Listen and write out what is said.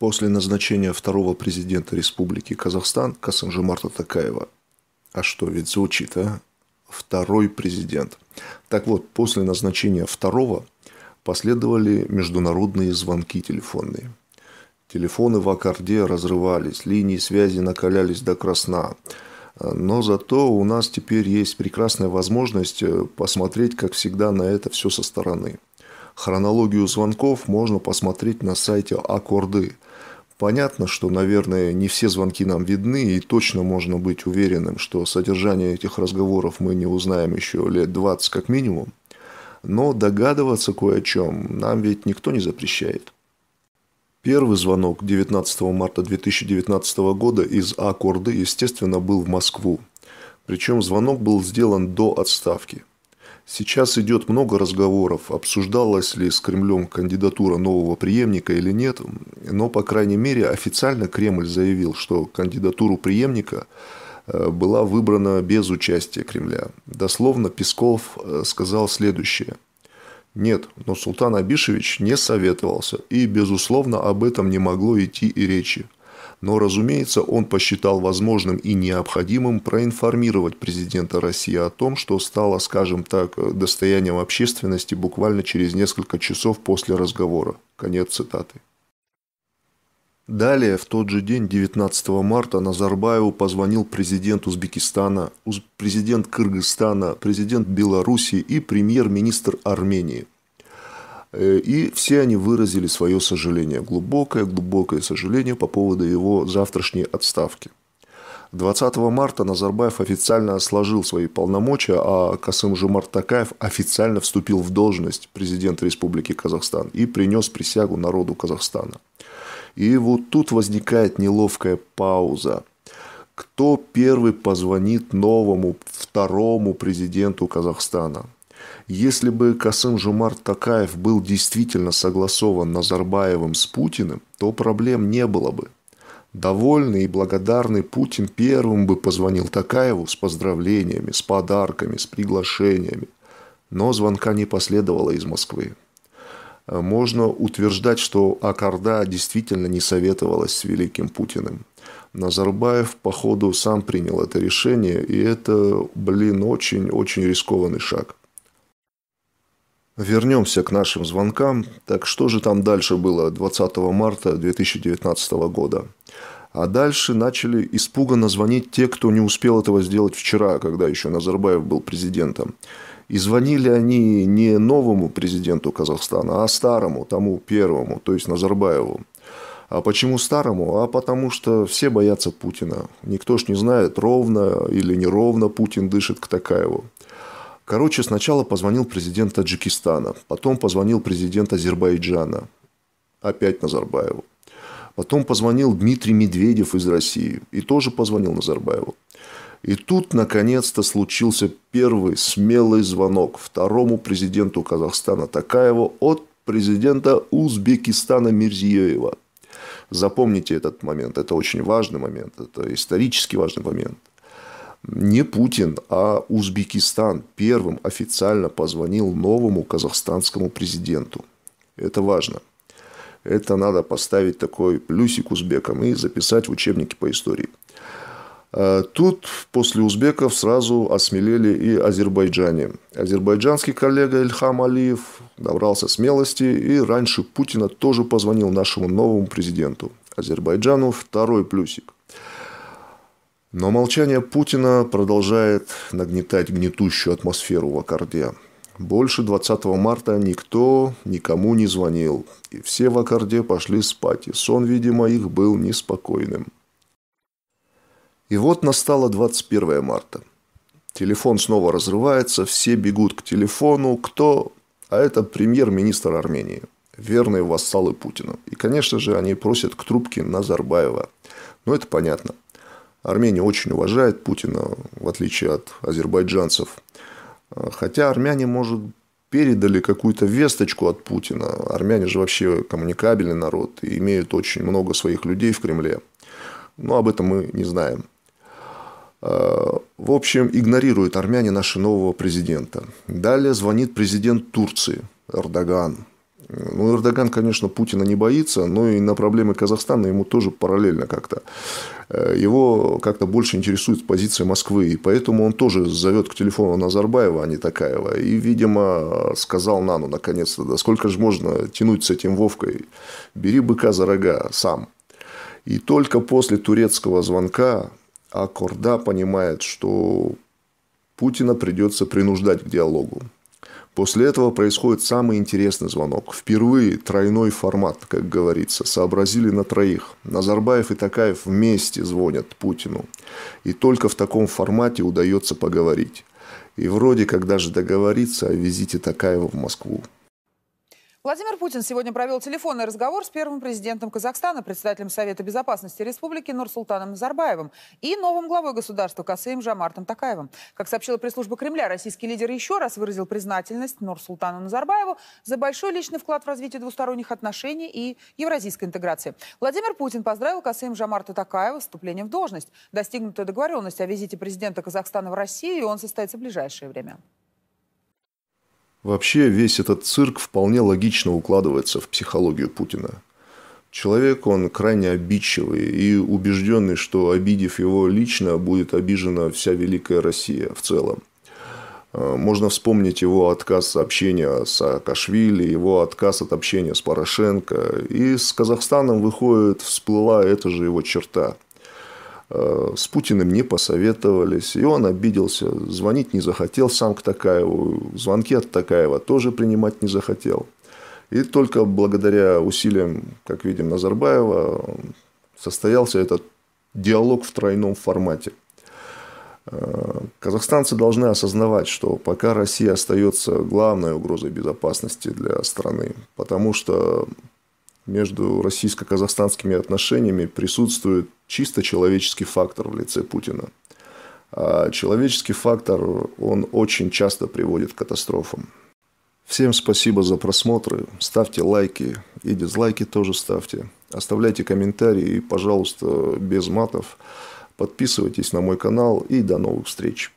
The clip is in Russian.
После назначения второго президента Республики Казахстан Касанжимарта Такаева. А что ведь звучит, а? Второй президент. Так вот, после назначения второго последовали международные звонки телефонные. Телефоны в Аккорде разрывались, линии связи накалялись до красна. Но зато у нас теперь есть прекрасная возможность э, посмотреть, как всегда, на это все со стороны. Хронологию звонков можно посмотреть на сайте Аккорды – Понятно, что, наверное, не все звонки нам видны, и точно можно быть уверенным, что содержание этих разговоров мы не узнаем еще лет 20 как минимум. Но догадываться кое о чем нам ведь никто не запрещает. Первый звонок 19 марта 2019 года из Аккорды, естественно, был в Москву. Причем звонок был сделан до отставки. Сейчас идет много разговоров, обсуждалась ли с Кремлем кандидатура нового преемника или нет, но, по крайней мере, официально Кремль заявил, что кандидатуру преемника э, была выбрана без участия Кремля. Дословно Песков э, сказал следующее. Нет, но Султан Абишевич не советовался, и, безусловно, об этом не могло идти и речи но, разумеется, он посчитал возможным и необходимым проинформировать президента России о том, что стало, скажем так, достоянием общественности буквально через несколько часов после разговора. Конец цитаты. Далее, в тот же день, 19 марта, Назарбаеву позвонил президент Узбекистана, президент Кыргызстана, президент Беларуси и премьер-министр Армении – Э, и все они выразили свое сожаление, глубокое-глубокое сожаление по поводу его завтрашней отставки. 20 марта Назарбаев официально сложил свои полномочия, а Касым Жумар Такаев официально вступил в должность президента Республики Казахстан и принес присягу народу Казахстана. И вот тут возникает неловкая пауза. Кто первый позвонит новому второму президенту Казахстана? Если бы Касым Жумар Такаев был действительно согласован Назарбаевым с Путиным, то проблем не было бы. Довольный и благодарный Путин первым бы позвонил Такаеву с поздравлениями, с подарками, с приглашениями. Но звонка не последовало из Москвы. Можно утверждать, что Акарда действительно не советовалась с великим Путиным. Назарбаев, походу, сам принял это решение, и это, блин, очень-очень рискованный шаг. Вернемся к нашим звонкам. Так что же там дальше было 20 марта 2019 года? А дальше начали испуганно звонить те, кто не успел этого сделать вчера, когда еще Назарбаев был президентом. И звонили они не новому президенту Казахстана, а старому, тому первому, то есть Назарбаеву. А почему старому? А потому что все боятся Путина. Никто ж не знает, ровно или неровно Путин дышит к Такаеву. Короче, сначала позвонил президент Таджикистана, потом позвонил президент Азербайджана, опять Назарбаеву. Потом позвонил Дмитрий Медведев из России и тоже позвонил Назарбаеву. И тут, наконец-то, случился первый смелый звонок второму президенту Казахстана Такаеву от президента Узбекистана Мирзиева. Запомните этот момент, это очень важный момент, это исторически важный момент не Путин, а Узбекистан первым официально позвонил новому казахстанскому президенту. Это важно. Это надо поставить такой плюсик узбекам и записать в учебники по истории. А, тут после узбеков сразу осмелели и азербайджане. Азербайджанский коллега Ильхам Алиев добрался смелости и раньше Путина тоже позвонил нашему новому президенту. Азербайджану второй плюсик. Но молчание Путина продолжает нагнетать гнетущую атмосферу в Аккорде. Больше 20 марта никто никому не звонил, и все в Аккорде пошли спать, и сон, видимо, их был неспокойным. И вот настало 21 марта. Телефон снова разрывается, все бегут к телефону, кто... А это премьер-министр Армении, верные вассалы Путина. И, конечно же, они просят к трубке Назарбаева. Но ну, это понятно. Армения очень уважает Путина, в отличие от азербайджанцев. Хотя армяне, может, передали какую-то весточку от Путина. Армяне же вообще коммуникабельный народ и имеют очень много своих людей в Кремле. Но об этом мы не знаем. Э, в общем, игнорируют армяне нашего нового президента. Далее звонит президент Турции Эрдоган. Ну, Эрдоган, конечно, Путина не боится, но и на проблемы Казахстана ему тоже параллельно как-то. Э, его как-то больше интересует позиция Москвы, и поэтому он тоже зовет к телефону Назарбаева, а не Такаева. И, видимо, сказал Нану наконец-то, да сколько же можно тянуть с этим Вовкой? Бери быка за рога сам. И только после турецкого звонка Аккорда понимает, что Путина придется принуждать к диалогу. После этого происходит самый интересный звонок. Впервые тройной формат, как говорится. Сообразили на троих. Назарбаев и Такаев вместе звонят Путину. И только в таком формате удается поговорить. И вроде как даже договориться о визите Такаева в Москву. Владимир Путин сегодня провел телефонный разговор с первым президентом Казахстана, председателем Совета Безопасности Республики Нурсултаном Назарбаевым и новым главой государства Касым Жамартом Такаевым. Как сообщила пресс-служба Кремля, российский лидер еще раз выразил признательность Нурсултану Назарбаеву за большой личный вклад в развитие двусторонних отношений и евразийской интеграции. Владимир Путин поздравил Касым Жамарта Такаева с вступлением в должность. Достигнута договоренность о визите президента Казахстана в Россию, и он состоится в ближайшее время. Вообще, весь этот цирк вполне логично укладывается в психологию Путина. Человек, он крайне обидчивый и убежденный, что обидев его лично, будет обижена вся Великая Россия в целом. А, можно вспомнить его отказ от общения с Акашвили, его отказ от общения с Порошенко. И с Казахстаном выходит, всплыла эта же его черта – Э, с Путиным не посоветовались, и он обиделся, звонить не захотел сам к Такаеву, звонки от Такаева тоже принимать не захотел. И только благодаря усилиям, как видим, Назарбаева состоялся этот диалог в тройном формате. Э, казахстанцы должны осознавать, что пока Россия остается главной угрозой безопасности для страны, потому что между российско-казахстанскими отношениями присутствует чисто человеческий фактор в лице Путина. А человеческий фактор, он очень часто приводит к катастрофам. Всем спасибо за просмотры. Ставьте лайки и дизлайки тоже ставьте. Оставляйте комментарии, пожалуйста, без матов. Подписывайтесь на мой канал и до новых встреч.